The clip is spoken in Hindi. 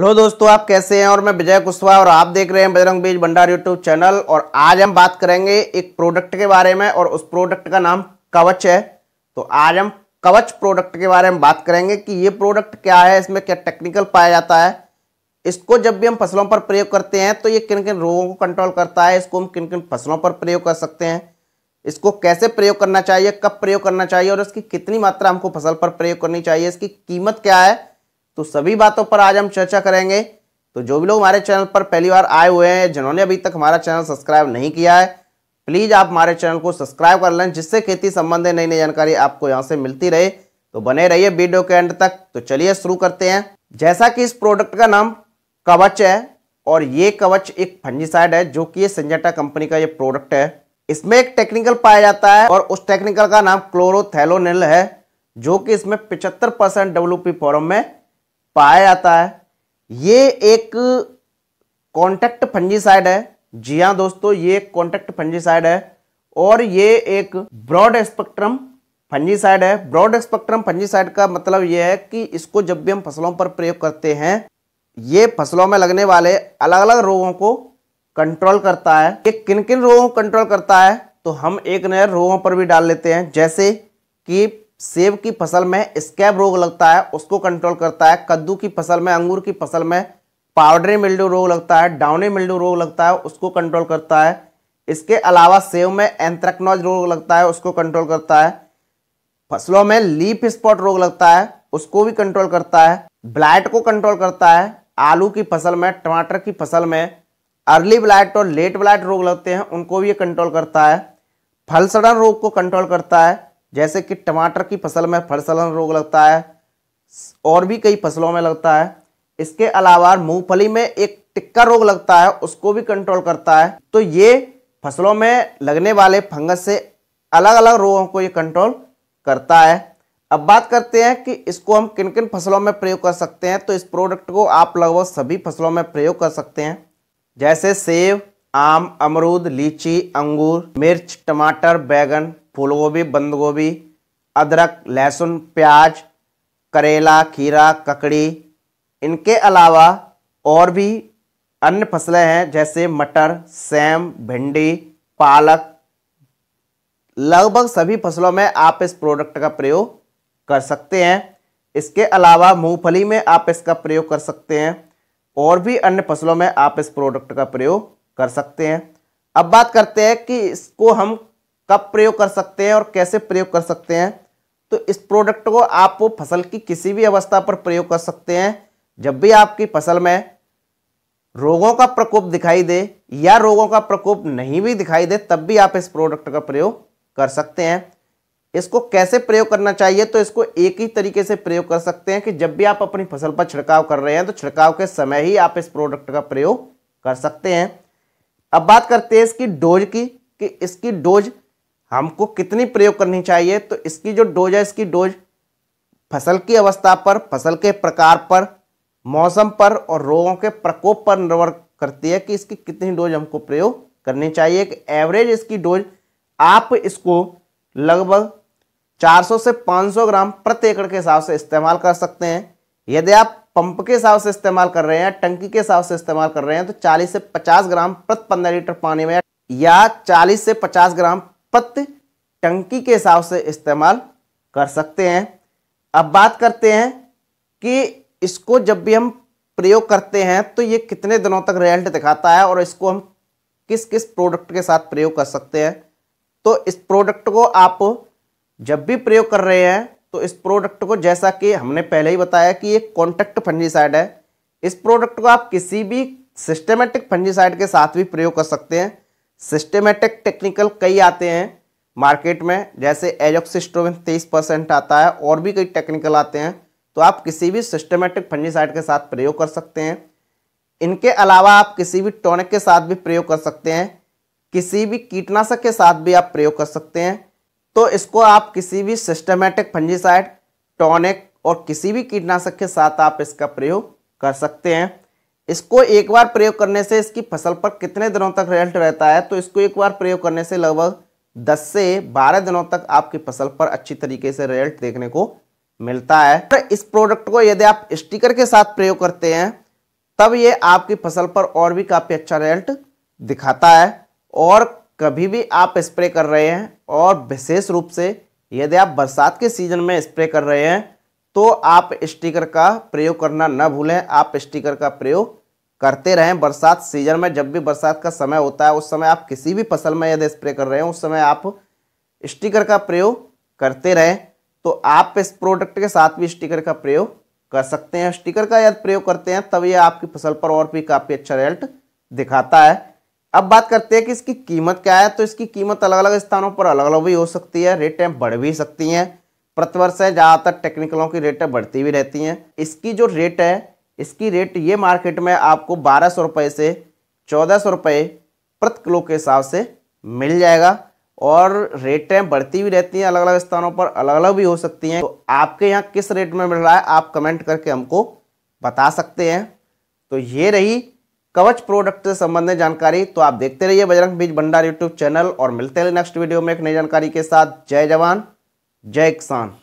हेलो दोस्तों आप कैसे हैं और मैं विजय कुशवाहा और आप देख रहे हैं बजरंग बीज भंडार यूट्यूब चैनल और आज हम बात करेंगे एक प्रोडक्ट के बारे में और उस प्रोडक्ट का नाम कवच है तो आज हम कवच प्रोडक्ट के बारे में बात करेंगे कि ये प्रोडक्ट क्या है इसमें क्या टेक्निकल पाया जाता है इसको जब भी हम फसलों पर प्रयोग करते हैं तो ये किन किन रोगों को कंट्रोल करता है इसको हम किन किन फसलों पर प्रयोग कर सकते हैं इसको कैसे प्रयोग करना चाहिए कब प्रयोग करना चाहिए और इसकी कितनी मात्रा हमको फसल पर प्रयोग करनी चाहिए इसकी कीमत क्या है तो सभी बातों पर आज हम चर्चा करेंगे तो जो भी लोग हमारे चैनल पर पहली बार आए हुए हैं जिन्होंने अभी तक हमारा चैनल सब्सक्राइब नहीं किया है प्लीज़ आप हमारे चैनल को सब्सक्राइब कर लें जिससे खेती संबंधी नई नई जानकारी आपको यहाँ से मिलती रहे तो बने रहिए वीडियो के एंड तक तो चलिए शुरू करते हैं जैसा कि इस प्रोडक्ट का नाम कवच है और ये कवच एक फंजीसाइड है जो कि ये संजेटा कंपनी का ये प्रोडक्ट है इसमें एक टेक्निकल पाया जाता है और उस टेक्निकल का नाम क्लोरोथेलोनिल है जो कि इसमें 75 परसेंट डब्ल्यू फॉर्म में पाया जाता है ये एक फंजी फंजीसाइड है जी हाँ दोस्तों ये एक फंजी फंजीसाइड है और ये एक ब्रॉड स्पेक्ट्रम फंजीसाइड है ब्रॉड स्पेक्ट्रम फंजीसाइड का मतलब यह है कि इसको जब भी हम फसलों पर प्रयोग करते हैं ये फसलों में लगने वाले अलग अलग रोगों को कंट्रोल करता है ये किन किन रोगों को कंट्रोल करता है तो हम एक नए रोगों पर भी डाल लेते हैं जैसे कि सेब की फसल में स्कैब रोग लगता है उसको कंट्रोल करता है कद्दू की फसल में अंगूर की फसल में पाउडरी मिल्डू रोग लगता है डाउनी मिल्डू रोग लगता है उसको कंट्रोल करता है इसके अलावा सेब में एंथ्रेक्नोज रोग लगता है उसको कंट्रोल करता है फसलों में लीफ स्पॉट रोग लगता है उसको भी कंट्रोल करता है ब्लाइट को कंट्रोल करता है आलू की फसल में टमाटर की फसल में अर्ली ब्लाइट और लेट ब्लाइट रोग लगते हैं उनको भी ये कंट्रोल करता है फल सड़न रोग को कंट्रोल करता है जैसे कि टमाटर की फसल में फलसलन रोग लगता है और भी कई फसलों में लगता है इसके अलावा मूंगफली में एक टिक्का रोग लगता है उसको भी कंट्रोल करता है तो ये फसलों में लगने वाले फंगस से अलग अलग रोगों को ये कंट्रोल करता है अब बात करते हैं कि इसको हम किन किन फसलों में प्रयोग कर सकते हैं तो इस प्रोडक्ट को आप लगभग सभी फसलों में प्रयोग कर सकते हैं जैसे सेब आम अमरूद लीची अंगूर मिर्च टमाटर बैगन फूल गोभी बंद गोभी अदरक लहसुन प्याज करेला खीरा ककड़ी इनके अलावा और भी अन्य फसलें हैं जैसे मटर सेम भिंडी पालक लगभग सभी फसलों में आप इस प्रोडक्ट का प्रयोग कर सकते हैं इसके अलावा मूंगफली में आप इसका प्रयोग कर सकते हैं और भी अन्य फसलों में आप इस प्रोडक्ट का प्रयोग कर सकते हैं अब बात करते हैं कि इसको हम कब प्रयोग कर सकते हैं और कैसे प्रयोग कर सकते हैं तो इस प्रोडक्ट को आप वो फसल की किसी भी अवस्था पर प्रयोग कर सकते हैं जब भी आपकी फसल में रोगों का प्रकोप दिखाई दे या रोगों का प्रकोप नहीं भी दिखाई दे तब भी आप इस प्रोडक्ट का प्रयोग कर सकते हैं इसको कैसे प्रयोग करना चाहिए तो इसको एक ही तरीके से प्रयोग कर सकते हैं कि जब भी आप अपनी फसल पर छिड़काव कर रहे हैं तो छिड़काव के समय ही आप इस प्रोडक्ट का प्रयोग कर सकते हैं अब बात करते हैं इसकी डोज की कि इसकी डोज हमको कितनी प्रयोग करनी चाहिए तो इसकी जो डोज है इसकी डोज फसल की अवस्था पर फसल के प्रकार पर मौसम पर और रोगों के प्रकोप पर निर्भर करती है कि इसकी कितनी डोज हमको प्रयोग करनी चाहिए कि एवरेज इसकी डोज आप इसको लगभग 400 से 500 ग्राम प्रति एकड़ के हिसाब से इस्तेमाल कर सकते हैं यदि आप पंप के हिसाब से इस्तेमाल कर रहे हैं टंकी के हिसाब से इस्तेमाल कर रहे हैं तो 40 से 50 ग्राम प्रति 15 लीटर पानी में या 40 से 50 ग्राम पत्त टंकी के हिसाब से इस्तेमाल कर सकते हैं अब बात करते हैं कि इसको जब भी हम प्रयोग करते हैं तो ये कितने दिनों तक रिजल्ट दिखाता है और इसको हम किस किस प्रोडक्ट के साथ प्रयोग कर सकते हैं तो इस प्रोडक्ट को आप जब भी प्रयोग कर रहे हैं तो इस प्रोडक्ट को जैसा कि हमने पहले ही बताया कि ये कॉन्टैक्ट फंजीसाइड है इस प्रोडक्ट को आप किसी भी सिस्टमेटिक फंजीसाइड के साथ भी प्रयोग कर सकते हैं सिस्टमेटिक टेक्निकल कई आते हैं मार्केट में जैसे एजोक्सिस्ट्रोविन तेईस परसेंट आता है और भी कई टेक्निकल आते हैं तो आप किसी भी सिस्टमेटिक फंजीसाइड के साथ प्रयोग कर सकते हैं इनके अलावा आप किसी भी टॉनिक के साथ भी प्रयोग कर सकते हैं किसी भी कीटनाशक के साथ भी आप प्रयोग कर सकते हैं तो इसको आप किसी भी सिस्टमेटिक फंजीसाइड टॉनिक और किसी भी कीटनाशक के साथ आप इसका प्रयोग कर सकते हैं इसको एक बार प्रयोग करने से इसकी फसल पर कितने दिनों तक रिजल्ट रहता है तो इसको एक बार प्रयोग करने से लगभग 10 से 12 दिनों तक आपकी फसल पर अच्छी तरीके से रिजल्ट देखने को मिलता है तो इस प्रोडक्ट को यदि आप स्टिकर के साथ प्रयोग करते हैं तब ये आपकी फसल पर और भी काफ़ी अच्छा रिजल्ट दिखाता है और कभी भी आप स्प्रे कर रहे हैं और विशेष रूप से यदि आप बरसात के सीजन में स्प्रे कर रहे हैं तो आप स्टिकर का प्रयोग करना न भूलें आप स्टिकर का प्रयोग करते रहें बरसात सीजन में जब भी बरसात का समय होता है उस समय आप किसी भी फसल में यदि स्प्रे कर रहे हैं उस समय आप स्टिकर का प्रयोग करते रहें तो आप इस प्रोडक्ट के साथ भी स्टिकर का प्रयोग कर सकते हैं स्टिकर का यदि प्रयोग करते हैं तब यह आपकी फसल पर और भी काफ़ी अच्छा रिजल्ट दिखाता है अब बात करते हैं कि इसकी कीमत क्या है तो इसकी कीमत अलग अलग स्थानों पर अलग अलग भी हो सकती है रेटें बढ़ भी सकती हैं प्रतिवर्ष है ज़्यादातर टेक्निकलों की रेटें बढ़ती भी रहती हैं इसकी जो रेट है इसकी रेट ये मार्केट में आपको बारह सौ रुपये से चौदह सौ रुपये प्रति किलो के हिसाब से मिल जाएगा और रेटें बढ़ती भी रहती हैं अलग अलग स्थानों पर अलग अलग भी हो सकती हैं तो आपके यहाँ किस रेट में मिल रहा है आप कमेंट करके हमको बता सकते हैं तो ये रही कवच प्रोडक्ट से संबंधित जानकारी तो आप देखते रहिए बजरंग बीज भंडार यूट्यूब चैनल और मिलते रहे नेक्स्ट वीडियो में एक नई जानकारी के साथ जय जवान Jackson